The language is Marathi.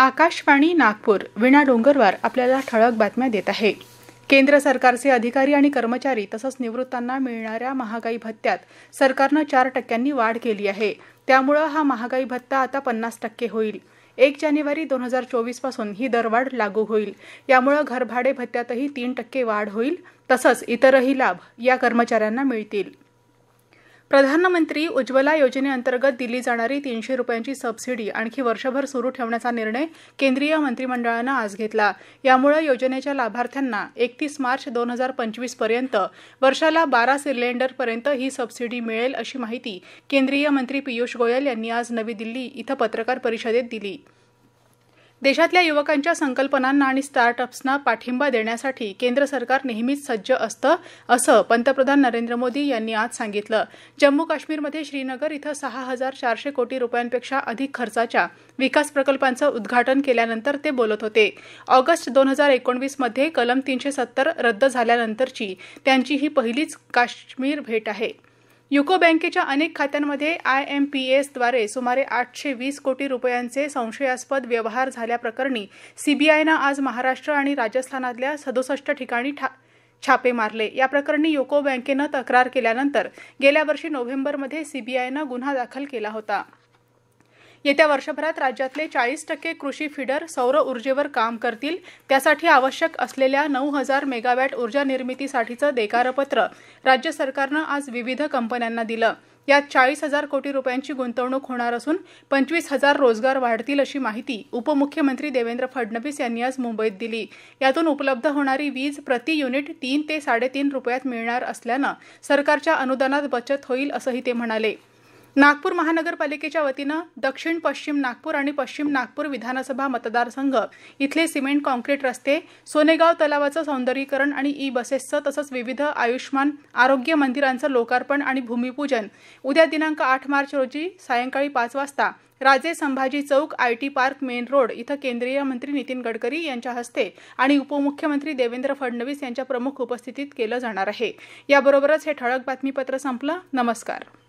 आकाशवाणी नागपूर विणा डोंगरवार आपल्याला ठळक बातम्या देत आहे केंद्र सरकारचे अधिकारी आणि कर्मचारी तसंच निवृत्तांना मिळणाऱ्या महागाई भत्त्यात सरकारनं चार टक्क्यांनी वाढ केली आहे त्यामुळं हा महागाई भत्ता आता पन्नास टक्के होईल एक जानेवारी दोन हजार पासून ही दरवाढ लागू होईल यामुळं घरभाडे भत्त्यातही तीन टक्के वाढ होईल तसंच इतरही लाभ या कर्मचाऱ्यांना मिळतील प्रधानमंत्री उज्ज्वला योजनेअंतर्गत दिली जाणारी तीनशे रुपयांची सबसिडी आणखी वर्षभर सुरू ठेवण्याचा निर्णय केंद्रीय मंत्रिमंडळानं आज घेतला यामुळे योजनेच्या लाभार्थ्यांना एकतीस मार्च दोन हजार पंचवीस पर्यंत वर्षाला बारा सिलेंडरपर्यंत ही सबसिडी मिळेल अशी माहिती केंद्रीय मंत्री पियुष गोयल यांनी आज नवी दिल्ली इथं पत्रकार परिषदेत दिली देशातल्या युवकांच्या संकल्पनांना आणि स्टार्टअप्सना पाठिंबा देण्यासाठी केंद्र सरकार नेहमीच सज्ज असतं असं पंतप्रधान नरेंद्र मोदी यांनी आज सांगितलं जम्मू काश्मीरमध्ये श्रीनगर इथं सहा हजार चारशे कोटी रुपयांपेक्षा अधिक खर्चाच्या विकास प्रकल्पांचं उद्घाटन केल्यानंतर ते बोलत होते ऑगस्ट दोन हजार एकोणवीसमध्ये कलम तीनशे सत्तर रद्द झाल्यानंतरची त्यांची ही पहिलीच काश्मीर भेट आहे युको बँकेच्या अनेक खात्यांमध्ये आय एम पी एसद्वारे सुमारे आठशे वीस कोटी रुपयांचे संशयास्पद व्यवहार झाल्याप्रकरणी सीबीआयनं आज महाराष्ट्र आणि राजस्थानातल्या सदुसष्ट ठिकाणी छापे मारले या प्रकरणी युको बँकेनं तक्रार केल्यानंतर गेल्या वर्षी नोव्हेंबरमध्ये सीबीआयनं गुन्हा दाखल केला होता येत्या वर्षभरात राज्यातले चाळीस टक्के कृषी फीडर सौर ऊर्जेवर काम करतील त्यासाठी आवश्यक असलेल्या नऊ हजार मेगावॅट ऊर्जा निर्मितीसाठीचं देकारपत्र राज्य सरकारनं आज विविध कंपन्यांना दिलं यात चाळीस हजार कोटी रुपयांची गुंतवणूक होणार असून पंचवीस हजार रोजगार वाढतील अशी माहिती उपमुख्यमंत्री देवेंद्र फडणवीस यांनी आज मुंबईत दिली यातून उपलब्ध होणारी वीज प्रति युनिट तीन ते साडेतीन रुपयात मिळणार असल्यानं सरकारच्या अनुदानात बचत होईल असंही ते म्हणाले नागपूर महानगरपालिकेच्या वतीनं दक्षिण पश्चिम नागपूर आणि पश्चिम नागपूर विधानसभा मतदारसंघ इथले सिमेंट कॉन्क्रीट रस्ते सोनेगाव तलावाचं सौंदर्यीकरण आणि ई बसेसचं तसंच विविध आयुष्मान आरोग्य मंदिरांचं लोकार्पण आणि भूमिपूजन उद्या दिनांक आठ मार्च रोजी सायंकाळी पाच वाजता Raje Sambhaji Chowk IT park main road इथं केंद्रीय मंत्री नितीन गडकरी यांच्या हस्ते आणि उपमुख्यमंत्री देवेंद्र फडणवीस यांच्या प्रमुख उपस्थितीत केलं जाणार आहे याबरोबरच हे ठळक बातमीपत्र संपलं नमस्कार